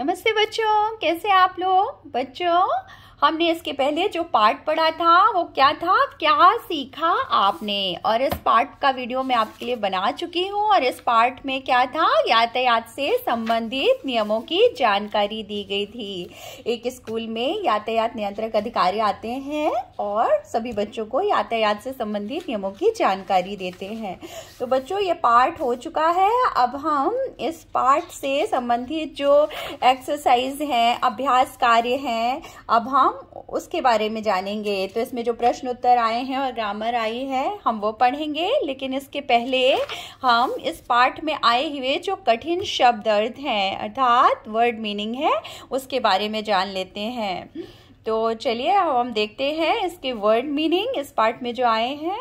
नमस्ते बच्चों कैसे आप लोग बच्चों हमने इसके पहले जो पार्ट पढ़ा था वो क्या था क्या सीखा आपने और इस पार्ट का वीडियो मैं आपके लिए बना चुकी हूँ और इस पार्ट में क्या था यातायात से संबंधित नियमों की जानकारी दी गई थी एक स्कूल में यातायात नियंत्रक अधिकारी आते हैं और सभी बच्चों को यातायात से संबंधित नियमों की जानकारी देते हैं तो बच्चों ये पार्ट हो चुका है अब हम इस पार्ट से संबंधित जो एक्सरसाइज हैं अभ्यास कार्य हैं अब हम हम उसके बारे में जानेंगे तो इसमें जो प्रश्न उत्तर आए हैं और ग्रामर आई है हम वो पढ़ेंगे लेकिन इसके पहले हम इस पाठ में आए हुए जो कठिन शब्द अर्थ हैं अर्थात वर्ड मीनिंग है उसके बारे में जान लेते हैं तो चलिए अब हम देखते हैं इसके वर्ड मीनिंग इस पार्ट में जो आए हैं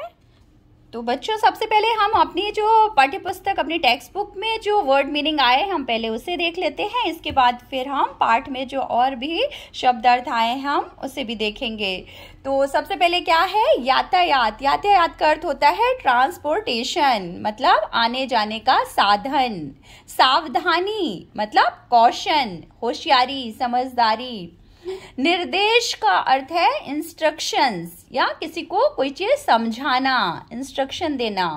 तो बच्चों सबसे पहले हम अपनी जो पाठ्य पुस्तक अपनी टेक्स्ट बुक में जो वर्ड मीनिंग आए हम पहले उसे देख लेते हैं इसके बाद फिर हम पाठ में जो और भी शब्द अर्थ आए हम उसे भी देखेंगे तो सबसे पहले क्या है यातायात यातायात का अर्थ होता है ट्रांसपोर्टेशन मतलब आने जाने का साधन सावधानी मतलब कौशन होशियारी समझदारी निर्देश का अर्थ है इंस्ट्रक्शंस या किसी को कोई चीज समझाना इंस्ट्रक्शन देना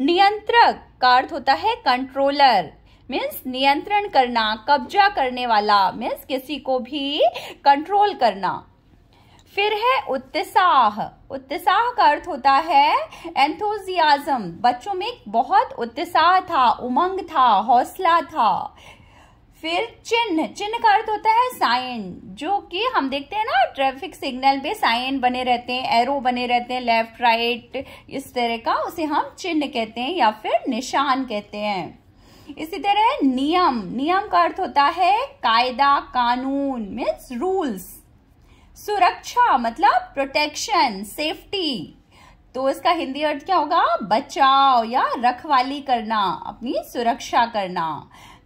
नियंत्रक का अर्थ होता है कंट्रोलर मीन्स नियंत्रण करना कब्जा करने वाला मीन्स किसी को भी कंट्रोल करना फिर है उत्साह उत्साह का अर्थ होता है एंथोजियाज्म बच्चों में बहुत उत्साह था उमंग था हौसला था फिर चिन्ह चिन्ह का अर्थ होता है साइन जो कि हम देखते हैं ना ट्रैफिक सिग्नल पे साइन बने रहते हैं एरो बने रहते हैं लेफ्ट राइट इस तरह का उसे हम चिन्ह कहते हैं या फिर निशान कहते हैं इसी तरह नियम नियम का अर्थ होता है कायदा कानून मीन्स रूल्स सुरक्षा मतलब प्रोटेक्शन सेफ्टी तो इसका हिंदी अर्थ क्या होगा बचाव या रखवाली करना अपनी सुरक्षा करना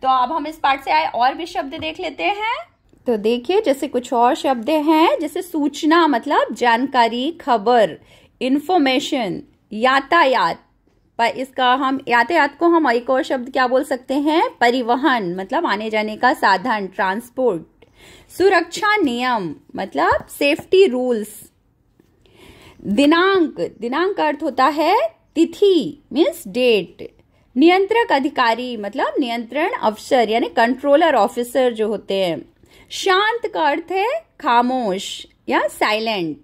तो अब हम इस पार्ट से आए और भी शब्द देख लेते हैं तो देखिए जैसे कुछ और शब्द हैं जैसे सूचना मतलब जानकारी खबर इन्फॉर्मेशन यातायात पर इसका हम यातायात को हम एक और शब्द क्या बोल सकते हैं परिवहन मतलब आने जाने का साधन ट्रांसपोर्ट सुरक्षा नियम मतलब सेफ्टी रूल्स दिनांक दिनांक का अर्थ होता है तिथि मीन्स डेट नियंत्रक अधिकारी मतलब नियंत्रण अफसर यानी कंट्रोलर ऑफिसर जो होते हैं शांत का अर्थ है खामोश या साइलेंट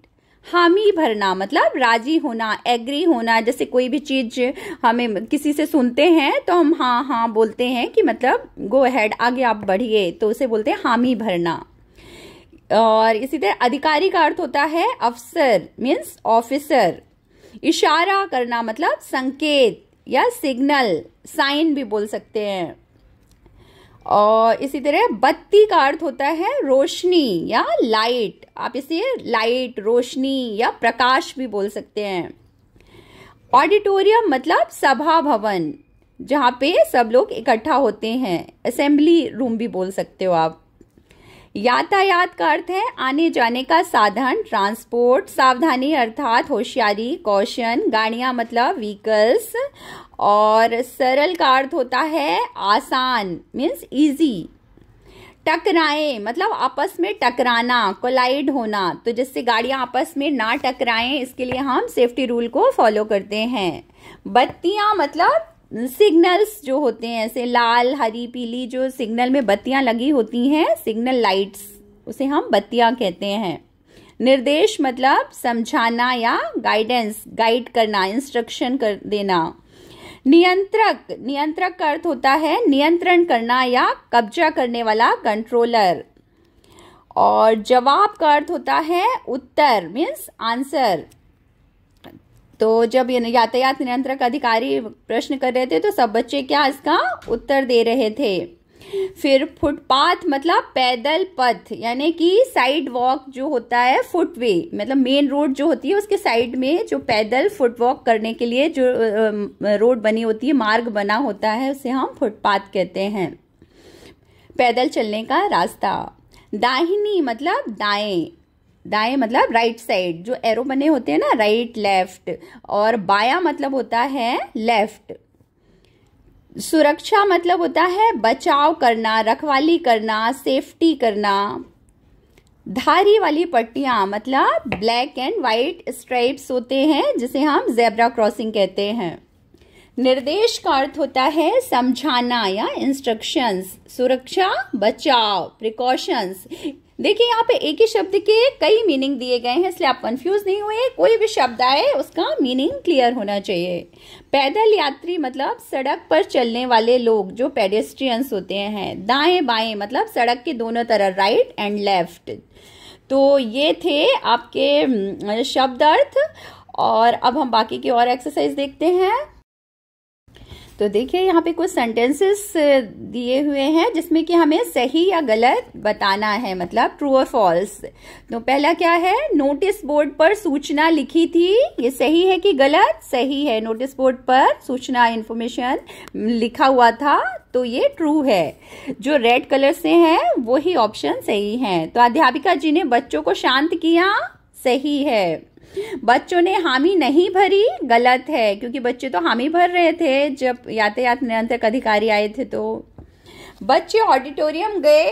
हामी भरना मतलब राजी होना एग्री होना जैसे कोई भी चीज हमें किसी से सुनते हैं तो हम हाँ हाँ बोलते हैं कि मतलब गो हैड आगे आप बढ़िए तो उसे बोलते हैं हामी भरना और इसी तरह अधिकारी का अर्थ होता है अफसर मीन्स ऑफिसर इशारा करना मतलब संकेत या सिग्नल साइन भी बोल सकते हैं और इसी तरह बत्ती का अर्थ होता है रोशनी या लाइट आप इसे लाइट रोशनी या प्रकाश भी बोल सकते हैं ऑडिटोरियम मतलब सभा भवन जहाँ पे सब लोग इकट्ठा होते हैं असेंबली रूम भी बोल सकते हो आप यातायात का अर्थ है आने जाने का साधन ट्रांसपोर्ट सावधानी अर्थात होशियारी कौशन गाड़िया मतलब व्हीकल्स और सरल का अर्थ होता है आसान मीन्स इजी टकराएं मतलब आपस में टकराना कोलाइड होना तो जिससे गाड़ियां आपस में ना टकराएं इसके लिए हम सेफ्टी रूल को फॉलो करते हैं बत्तियां मतलब सिग्नल्स जो होते हैं ऐसे लाल हरी पीली जो सिग्नल में बत्तियां लगी होती हैं सिग्नल लाइट्स उसे हम बत्तियां कहते हैं निर्देश मतलब समझाना या गाइडेंस गाइड करना इंस्ट्रक्शन कर देना नियंत्रक नियंत्रक का अर्थ होता है नियंत्रण करना या कब्जा करने वाला कंट्रोलर और जवाब का अर्थ होता है उत्तर मीन्स आंसर तो जब यातायात नियंत्रक अधिकारी प्रश्न कर रहे थे तो सब बच्चे क्या इसका उत्तर दे रहे थे फिर फुटपाथ मतलब पैदल पथ यानी कि साइड वॉक जो होता है फुटवे मतलब मेन रोड जो होती है उसके साइड में जो पैदल फुट वॉक करने के लिए जो रोड बनी होती है मार्ग बना होता है उसे हम फुटपाथ कहते हैं पैदल चलने का रास्ता दाहिनी मतलब दाएं दाएं मतलब राइट साइड जो एरो बने होते हैं ना राइट लेफ्ट और बाया मतलब होता है लेफ्ट सुरक्षा मतलब होता है बचाव करना रखवाली करना सेफ्टी करना धारी वाली पट्टियां मतलब ब्लैक एंड वाइट स्ट्राइप्स होते हैं जिसे हम जेब्रा क्रॉसिंग कहते हैं निर्देश का अर्थ होता है समझाना या इंस्ट्रक्शंस सुरक्षा बचाव प्रिकॉशंस देखिए यहाँ पे एक ही शब्द के कई मीनिंग दिए गए हैं इसलिए आप कंफ्यूज नहीं हुए कोई भी शब्द आए उसका मीनिंग क्लियर होना चाहिए पैदल यात्री मतलब सड़क पर चलने वाले लोग जो पेडेस्ट्रियंस होते हैं दाएं बाएं मतलब सड़क के दोनों तरफ राइट एंड लेफ्ट तो ये थे आपके हम्म, शब्द अर्थ और अब हम बाकी की और एक्सरसाइज देखते हैं तो देखिए यहाँ पे कुछ सेंटेंसेस दिए हुए हैं जिसमें कि हमें सही या गलत बताना है मतलब ट्रू और फॉल्स तो पहला क्या है नोटिस बोर्ड पर सूचना लिखी थी ये सही है कि गलत सही है नोटिस बोर्ड पर सूचना इन्फॉर्मेशन लिखा हुआ था तो ये ट्रू है जो रेड कलर से है वही ऑप्शन सही है तो अध्यापिका जी ने बच्चों को शांत किया सही है बच्चों ने हामी नहीं भरी गलत है क्योंकि बच्चे तो हामी भर रहे थे जब यातायात नियंत्रक अधिकारी आए थे तो बच्चे ऑडिटोरियम गए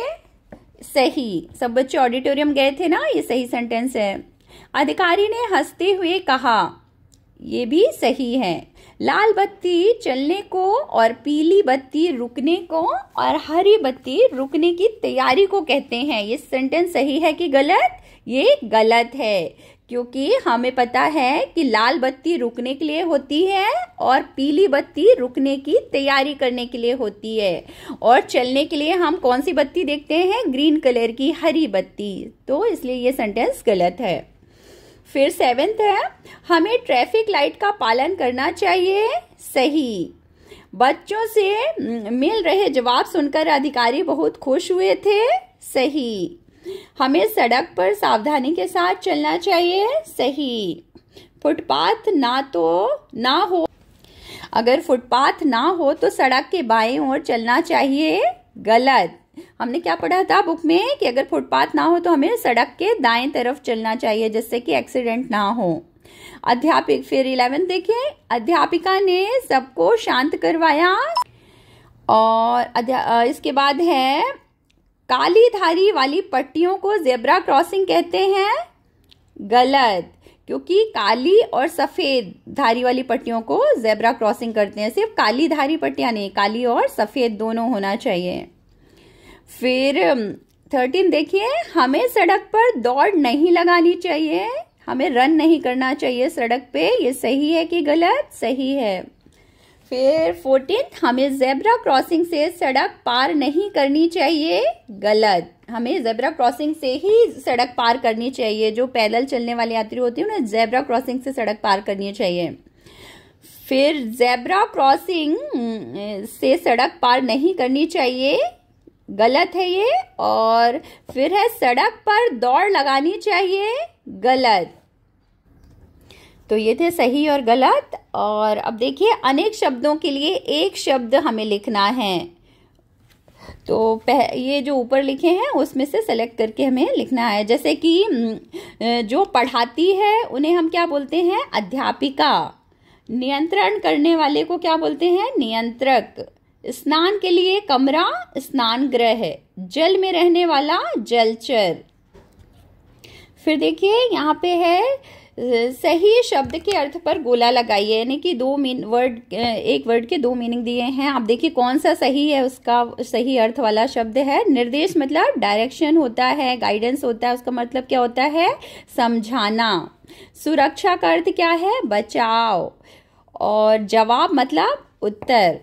सही सब बच्चे ऑडिटोरियम गए थे ना ये सही सेंटेंस है अधिकारी ने हंसते हुए कहा ये भी सही है लाल बत्ती चलने को और पीली बत्ती रुकने को और हरी बत्ती रुकने की तैयारी को कहते हैं ये सेंटेंस सही है कि गलत ये गलत है क्योंकि हमें पता है कि लाल बत्ती रुकने के लिए होती है और पीली बत्ती रुकने की तैयारी करने के लिए होती है और चलने के लिए हम कौन सी बत्ती देखते हैं ग्रीन कलर की हरी बत्ती तो इसलिए ये सेंटेंस गलत है फिर सेवेंथ है हमें ट्रैफिक लाइट का पालन करना चाहिए सही बच्चों से मिल रहे जवाब सुनकर अधिकारी बहुत खुश हुए थे सही हमें सड़क पर सावधानी के साथ चलना चाहिए सही फुटपाथ ना तो ना हो अगर फुटपाथ ना हो तो सड़क के बाएं ओर चलना चाहिए गलत हमने क्या पढ़ा था बुक में कि अगर फुटपाथ ना हो तो हमें सड़क के दाएं तरफ चलना चाहिए जिससे कि एक्सीडेंट ना हो अध्यापिक फिर इलेवन देखे अध्यापिका ने सबको शांत करवाया और इसके बाद है काली धारी वाली पट्टियों को जेब्रा क्रॉसिंग कहते हैं गलत क्योंकि काली और सफ़ेद धारी वाली पट्टियों को जेब्रा क्रॉसिंग करते हैं सिर्फ काली धारी पट्टियां नहीं काली और सफ़ेद दोनों होना चाहिए फिर थर्टीन देखिए हमें सड़क पर दौड़ नहीं लगानी चाहिए हमें रन नहीं करना चाहिए सड़क पे ये सही है कि गलत सही है फिर फोर्टीन हमें जेबरा क्रॉसिंग से सड़क पार नहीं करनी चाहिए गलत हमें जेबरा क्रॉसिंग से ही सड़क पार करनी चाहिए जो पैदल चलने वाले यात्री होते हैं उन्हें जेबरा क्रॉसिंग से सड़क पार करनी चाहिए फिर जेबरा क्रॉसिंग से सड़क पार नहीं करनी चाहिए गलत है ये और फिर है सड़क पर दौड़ लगानी चाहिए गलत तो ये थे सही और गलत और अब देखिए अनेक शब्दों के लिए एक शब्द हमें लिखना है तो ये जो ऊपर लिखे हैं उसमें से सेलेक्ट करके हमें लिखना है जैसे कि जो पढ़ाती है उन्हें हम क्या बोलते हैं अध्यापिका नियंत्रण करने वाले को क्या बोलते हैं नियंत्रक स्नान के लिए कमरा स्नान ग्रह जल में रहने वाला जलचर फिर देखिए यहाँ पे है सही शब्द के अर्थ पर गोला लगाइए यानी कि दो मीन वर्ड एक वर्ड के दो मीनिंग दिए हैं आप देखिए कौन सा सही है उसका सही अर्थ वाला शब्द है निर्देश मतलब डायरेक्शन होता है गाइडेंस होता है उसका मतलब क्या होता है समझाना सुरक्षा का अर्थ क्या है बचाव और जवाब मतलब उत्तर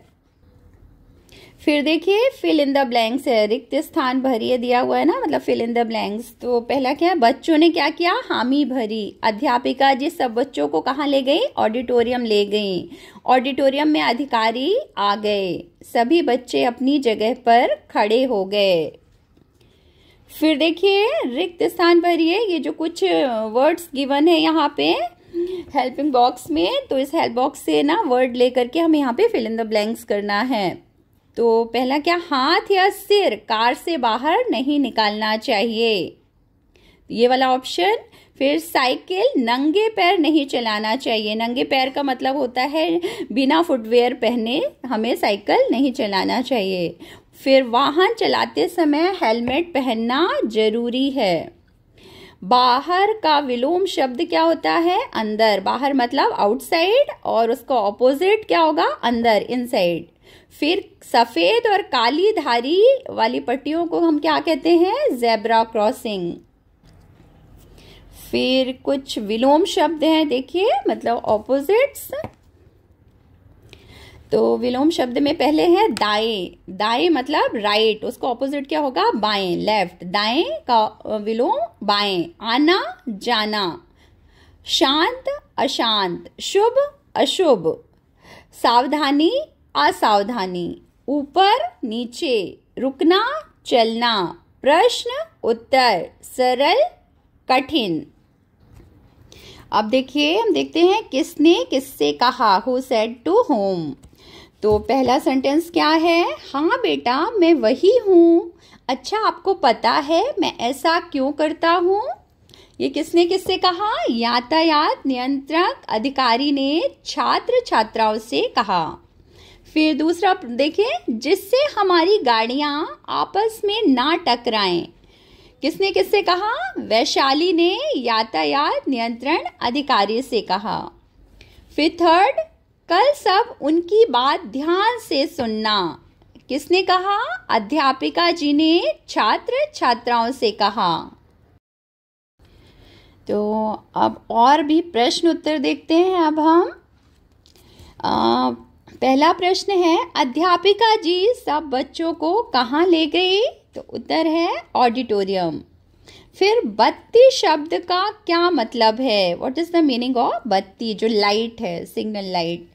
फिर देखिए फिल इन द ब्लैंक्स है रिक्त स्थान भरिए दिया हुआ है ना मतलब फिल इन द ब्लैंक्स तो पहला क्या है बच्चों ने क्या किया हामी भरी अध्यापिका जी सब बच्चों को कहाँ ले गई ऑडिटोरियम ले गई ऑडिटोरियम में अधिकारी आ गए सभी बच्चे अपनी जगह पर खड़े हो गए फिर देखिए रिक्त स्थान भरिए ये जो कुछ वर्ड्स गिवन है यहाँ पे हेल्पिंग बॉक्स में तो इस हेल्प बॉक्स से ना वर्ड लेकर के हम यहाँ पे फिल इन द ब्लैंक्स करना है तो पहला क्या हाथ या सिर कार से बाहर नहीं निकालना चाहिए ये वाला ऑप्शन फिर साइकिल नंगे पैर नहीं चलाना चाहिए नंगे पैर का मतलब होता है बिना फुटवेयर पहने हमें साइकिल नहीं चलाना चाहिए फिर वाहन चलाते समय हेलमेट पहनना जरूरी है बाहर का विलोम शब्द क्या होता है अंदर बाहर मतलब आउटसाइड और उसका ऑपोजिट क्या होगा अंदर इनसाइड फिर सफ़ेद और काली धारी वाली पट्टियों को हम क्या कहते हैं जेब्रा क्रॉसिंग फिर कुछ विलोम शब्द हैं देखिए मतलब ऑपोजिट्स तो विलोम शब्द में पहले है दाए दाए मतलब राइट उसको ऑपोजिट क्या होगा बाएं लेफ्ट दाएं का विलोम बाएं आना जाना शांत अशांत शुभ अशुभ सावधानी असावधानी ऊपर नीचे रुकना चलना प्रश्न उत्तर सरल कठिन अब देखिए हम देखते हैं किसने किससे कहा हु सेड टू होम तो पहला सेंटेंस क्या है हाँ बेटा मैं वही हूँ अच्छा आपको पता है मैं ऐसा क्यों करता हूँ ये किसने किससे कहा यातायात नियंत्रक अधिकारी ने छात्र छात्राओं से कहा फिर दूसरा देखें जिससे हमारी गाड़ियां आपस में ना टकराएं किसने किससे कहा वैशाली ने यातायात नियंत्रण अधिकारी से कहा फिर थर्ड कल सब उनकी बात ध्यान से सुनना किसने कहा अध्यापिका जी ने छात्र छात्राओं से कहा तो अब और भी प्रश्न उत्तर देखते हैं अब हम आ, पहला प्रश्न है अध्यापिका जी सब बच्चों को कहाँ ले गए तो उत्तर है ऑडिटोरियम फिर बत्ती शब्द का क्या मतलब है what is the meaning of बत्ती जो लाइट है सिग्नल लाइट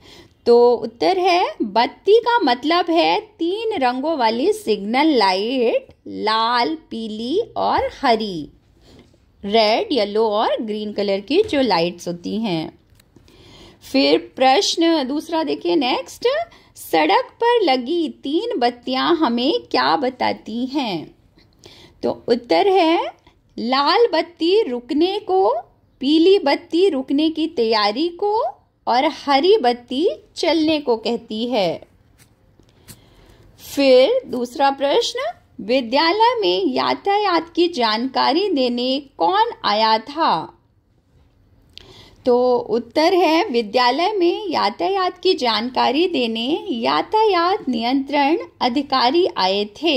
तो उत्तर है बत्ती का मतलब है तीन रंगों वाली सिग्नल लाइट लाल पीली और हरी रेड येलो और ग्रीन कलर की जो लाइट्स होती हैं फिर प्रश्न दूसरा देखिए नेक्स्ट सड़क पर लगी तीन बत्तियां हमें क्या बताती हैं तो उत्तर है लाल बत्ती रुकने को पीली बत्ती रुकने की तैयारी को और हरी बत्ती चलने को कहती है फिर दूसरा प्रश्न विद्यालय में यातायात की जानकारी देने कौन आया था तो उत्तर है विद्यालय में यातायात की जानकारी देने यातायात नियंत्रण अधिकारी आए थे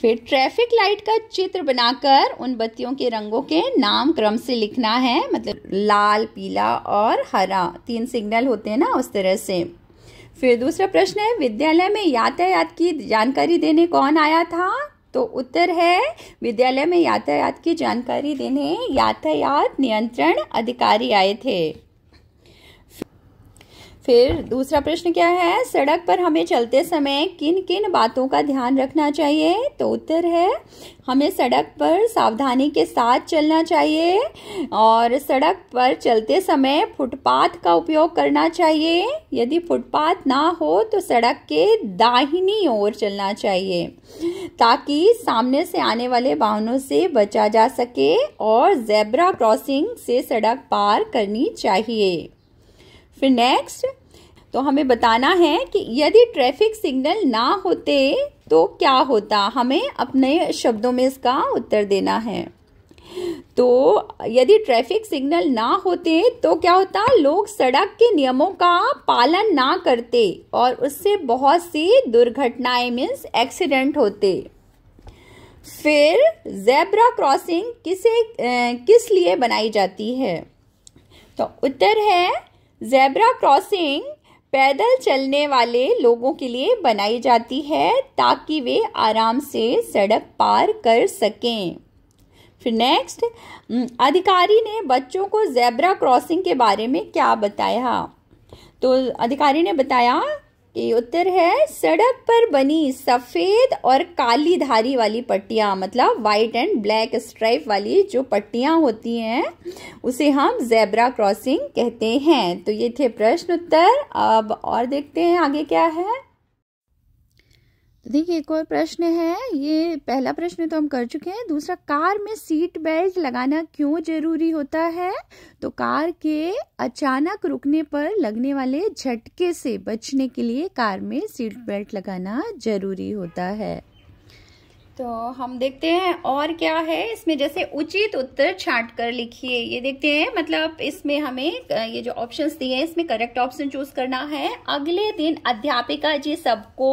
फिर ट्रैफिक लाइट का चित्र बनाकर उन बत्तियों के रंगों के नाम क्रम से लिखना है मतलब लाल पीला और हरा तीन सिग्नल होते हैं ना उस तरह से फिर दूसरा प्रश्न है विद्यालय में यातायात की जानकारी देने कौन आया था तो उत्तर है विद्यालय में यातायात की जानकारी देने यातायात नियंत्रण अधिकारी आए थे फिर दूसरा प्रश्न क्या है सड़क पर हमें चलते समय किन किन बातों का ध्यान रखना चाहिए तो उत्तर है हमें सड़क पर सावधानी के साथ चलना चाहिए और सड़क पर चलते समय फुटपाथ का उपयोग करना चाहिए यदि फुटपाथ ना हो तो सड़क के दाहिनी ओर चलना चाहिए ताकि सामने से आने वाले वाहनों से बचा जा सके और जेब्रा क्रॉसिंग से सड़क पार करनी चाहिए फिर नेक्स्ट तो हमें बताना है कि यदि ट्रैफिक सिग्नल ना होते तो क्या होता हमें अपने शब्दों में इसका उत्तर देना है तो यदि ट्रैफिक सिग्नल ना होते तो क्या होता लोग सड़क के नियमों का पालन ना करते और उससे बहुत सी दुर्घटनाएं मीन्स एक्सीडेंट होते फिर जेब्रा क्रॉसिंग किसे किस लिए बनाई जाती है तो उत्तर है जेब्रा क्रॉसिंग पैदल चलने वाले लोगों के लिए बनाई जाती है ताकि वे आराम से सड़क पार कर सकें फिर नेक्स्ट अधिकारी ने बच्चों को जेब्रा क्रॉसिंग के बारे में क्या बताया तो अधिकारी ने बताया ए उत्तर है सड़क पर बनी सफ़ेद और काली धारी वाली पट्टियां मतलब वाइट एंड ब्लैक स्ट्राइप वाली जो पट्टियां होती हैं उसे हम जेब्रा क्रॉसिंग कहते हैं तो ये थे प्रश्न उत्तर अब और देखते हैं आगे क्या है देखिए एक और प्रश्न है ये पहला प्रश्न तो हम कर चुके हैं दूसरा कार में सीट बेल्ट लगाना क्यों जरूरी होता है तो कार के अचानक रुकने पर लगने वाले झटके से बचने के लिए कार में सीट बेल्ट लगाना जरूरी होता है तो हम देखते हैं और क्या है इसमें जैसे उचित उत्तर छाट कर लिखिए ये देखते हैं मतलब इसमें हमें ये जो ऑप्शंस दिए हैं इसमें करेक्ट ऑप्शन चूज करना है अगले दिन अध्यापिका जी सबको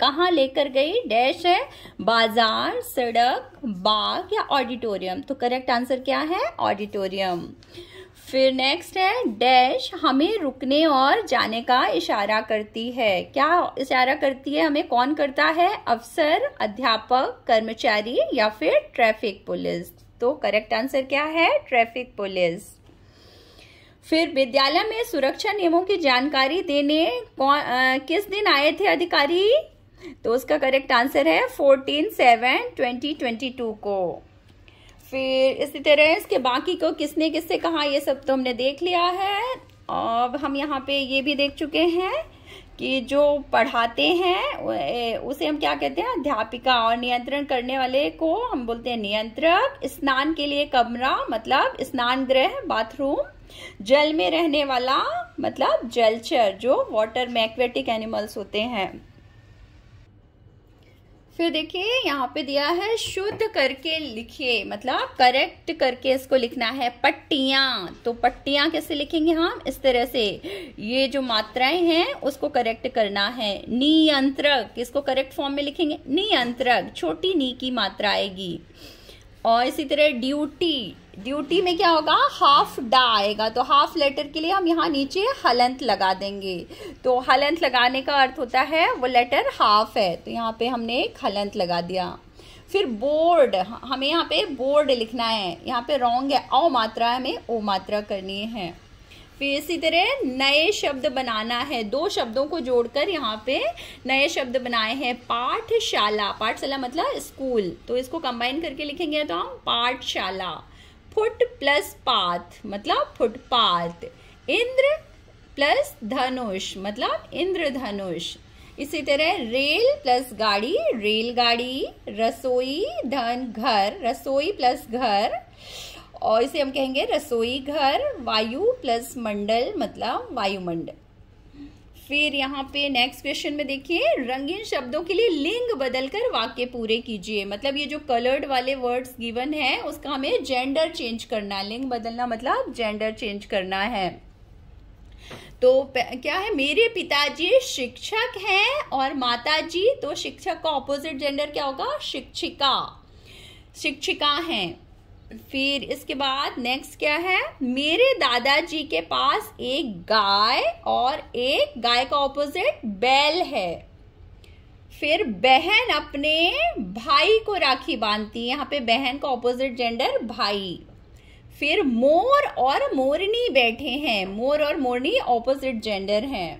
कहाँ लेकर गई डैश है बाजार सड़क बाग या ऑडिटोरियम तो करेक्ट आंसर क्या है ऑडिटोरियम फिर नेक्स्ट है डैश हमें रुकने और जाने का इशारा करती है क्या इशारा करती है हमें कौन करता है अफसर अध्यापक कर्मचारी या फिर ट्रैफिक पुलिस तो करेक्ट आंसर क्या है ट्रैफिक पुलिस फिर विद्यालय में सुरक्षा नियमों की जानकारी देने कौन आ, किस दिन आए थे अधिकारी तो उसका करेक्ट आंसर है fourteen seven twenty twenty two को फिर इसी तरह इसके बाकी को किसने किससे कहा ये सब तो हमने देख लिया है अब हम यहाँ पे ये भी देख चुके हैं कि जो पढ़ाते हैं उसे हम क्या कहते हैं अध्यापिका और नियंत्रण करने वाले को हम बोलते हैं नियंत्रक स्नान के लिए कमरा मतलब स्नान गृह बाथरूम जल में रहने वाला मतलब जलचर जो वाटर मैक्वेटिक एनिमल्स होते हैं फिर देखिए यहाँ पे दिया है शुद्ध करके लिखिए मतलब करेक्ट करके इसको लिखना है पट्टिया तो पट्टियां कैसे लिखेंगे हम इस तरह से ये जो मात्राएं हैं उसको करेक्ट करना है नियंत्रक इसको करेक्ट फॉर्म में लिखेंगे नियंत्रक छोटी नी की मात्रा आएगी और इसी तरह ड्यूटी ड्यूटी में क्या होगा हाफ डा आएगा तो हाफ लेटर के लिए हम यहाँ नीचे हलंत लगा देंगे तो हलंत लगाने का अर्थ होता है वो लेटर हाफ है तो यहाँ पे हमने एक हलंत लगा दिया फिर बोर्ड हमें यहाँ पे बोर्ड लिखना है यहाँ पे रॉन्ग है औ मात्रा हमें ओ मात्रा करनी है फिर इसी तरह नए शब्द बनाना है दो शब्दों को जोड़कर यहाँ पे नए शब्द बनाए हैं पाठशाला पाठशाला मतलब स्कूल तो इसको कंबाइन करके लिखेंगे तो हम पाठशाला फुट प्लस पाथ मतलब फुटपाथ इंद्र प्लस धनुष मतलब इंद्रधनुष इसी तरह रेल प्लस गाड़ी रेलगाड़ी रसोई धन घर रसोई प्लस घर और इसे हम कहेंगे रसोई घर वायु प्लस मंडल मतलब वायुमंडल फिर यहाँ पे नेक्स्ट क्वेश्चन में देखिए रंगीन शब्दों के लिए लिंग बदलकर वाक्य पूरे कीजिए मतलब ये जो कलर्ड वाले वर्ड्स गिवन है उसका हमें जेंडर चेंज करना है लिंग बदलना मतलब जेंडर चेंज करना है तो क्या है मेरे पिताजी शिक्षक हैं और माताजी तो शिक्षक का ऑपोजिट जेंडर क्या होगा शिक्षिका शिक्षिका हैं फिर इसके बाद नेक्स्ट क्या है मेरे दादाजी के पास एक गाय और एक गाय का ऑपोजिट बैल है फिर बहन अपने भाई को राखी बांधती है यहाँ पे बहन का ऑपोजिट जेंडर भाई फिर मोर और मोरनी बैठे हैं मोर और मोरनी ऑपोजिट जेंडर हैं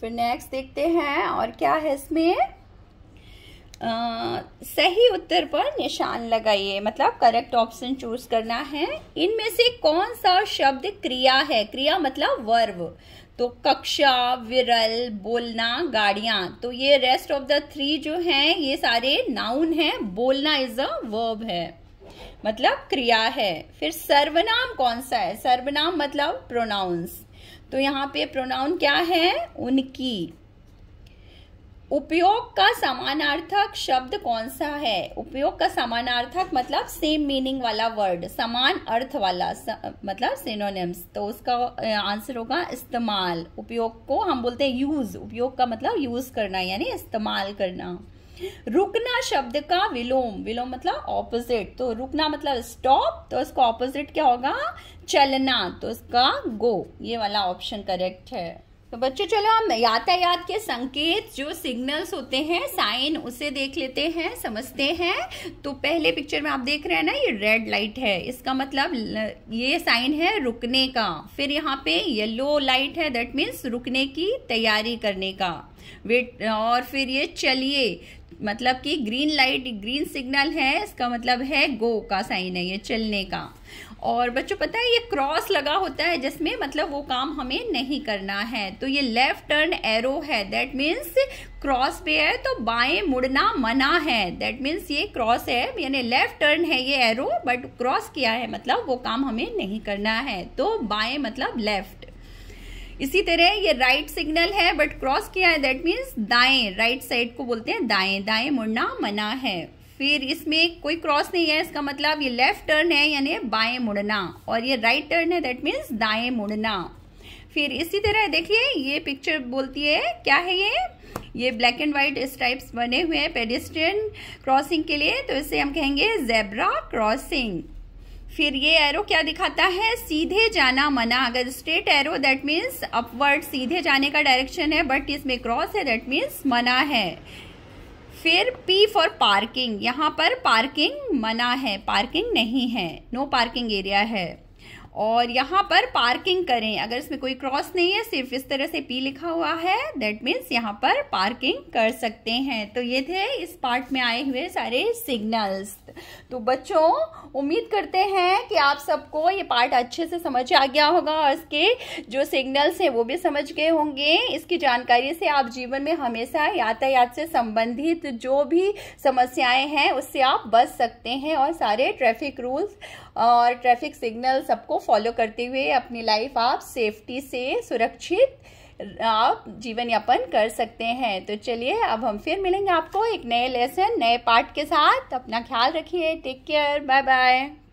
फिर नेक्स्ट देखते हैं और क्या है इसमें सही उत्तर पर निशान लगाइए मतलब करेक्ट ऑप्शन चूज करना है इनमें से कौन सा शब्द क्रिया है क्रिया मतलब वर्व तो कक्षा विरल बोलना गाड़िया तो ये रेस्ट ऑफ द थ्री जो हैं ये सारे नाउन हैं बोलना इज अ वर्ब है मतलब क्रिया है फिर सर्वनाम कौन सा है सर्वनाम मतलब प्रोनाउंस तो यहाँ पे प्रोनाउन क्या है उनकी उपयोग का समानार्थक शब्द कौन सा है उपयोग का समानार्थक मतलब सेम मीनिंग वाला वर्ड समान अर्थ वाला स, मतलब सिनोनिम्स तो उसका आंसर होगा इस्तेमाल उपयोग को हम बोलते हैं यूज उपयोग का मतलब यूज करना यानी इस्तेमाल करना रुकना शब्द का विलोम विलोम मतलब ऑपोजिट तो रुकना मतलब स्टॉप तो इसका ऑपोजिट क्या होगा चलना तो इसका गो ये वाला ऑप्शन करेक्ट है तो बच्चों चलो हम यातायात के संकेत जो सिग्नल्स होते हैं साइन उसे देख लेते हैं समझते हैं तो पहले पिक्चर में आप देख रहे हैं ना ये रेड लाइट है इसका मतलब ये साइन है रुकने का फिर यहाँ पे येलो लाइट है दैट मीन्स रुकने की तैयारी करने का वेट और फिर ये चलिए मतलब कि ग्रीन लाइट ग्रीन सिग्नल है इसका मतलब है गो का साइन है ये चलने का और बच्चों पता है ये क्रॉस लगा होता है जिसमें मतलब वो काम हमें नहीं करना है तो ये लेफ्ट टर्न एरो है दैट मीन्स क्रॉस पे है तो बाएं मुड़ना मना है दैट मीन्स ये क्रॉस है यानी लेफ्ट टर्न है ये एरो बट क्रॉस किया है मतलब वो काम हमें नहीं करना है तो बाएं मतलब लेफ्ट इसी तरह ये राइट सिग्नल है बट क्रॉस किया है दैट मीन्स दाएं राइट साइड को बोलते हैं दाएं दाएं मुड़ना मना है फिर इसमें कोई क्रॉस नहीं है इसका मतलब ये लेफ्ट टर्न है यानी बाएं मुड़ना और ये राइट टर्न है दैट मीन्स दाएं मुड़ना फिर इसी तरह देखिए ये पिक्चर बोलती है क्या है ये ये ब्लैक एंड वाइट स्ट्राइप्स बने हुए हैं पेडिस्ट्रियन क्रॉसिंग के लिए तो इसे हम कहेंगे जेब्रा क्रॉसिंग फिर ये एरो क्या दिखाता है सीधे जाना मना अगर straight arrow that means upward सीधे जाने का डायरेक्शन है बट इसमें क्रॉस है दैट मीन्स मना है फिर पी फॉर पार्किंग यहाँ पर पार्किंग मना है पार्किंग नहीं है नो पार्किंग एरिया है और यहाँ पर पार्किंग करें अगर इसमें कोई क्रॉस नहीं है सिर्फ इस तरह से पी लिखा हुआ है दैट मीन्स यहाँ पर पार्किंग कर सकते हैं तो ये थे इस पार्ट में आए हुए सारे सिग्नल्स तो बच्चों उम्मीद करते हैं कि आप सबको ये पार्ट अच्छे से समझ आ गया होगा और इसके जो सिग्नल्स हैं वो भी समझ गए होंगे इसकी जानकारी से आप जीवन में हमेशा यातायात से संबंधित जो भी समस्याएं हैं उससे आप बच सकते हैं और सारे ट्रैफिक रूल्स और ट्रैफिक सिग्नल सबको फॉलो करते हुए अपनी लाइफ आप सेफ्टी से सुरक्षित आप जीवन यापन कर सकते हैं तो चलिए अब हम फिर मिलेंगे आपको एक नए लेसन नए पार्ट के साथ अपना ख्याल रखिए टेक केयर बाय बाय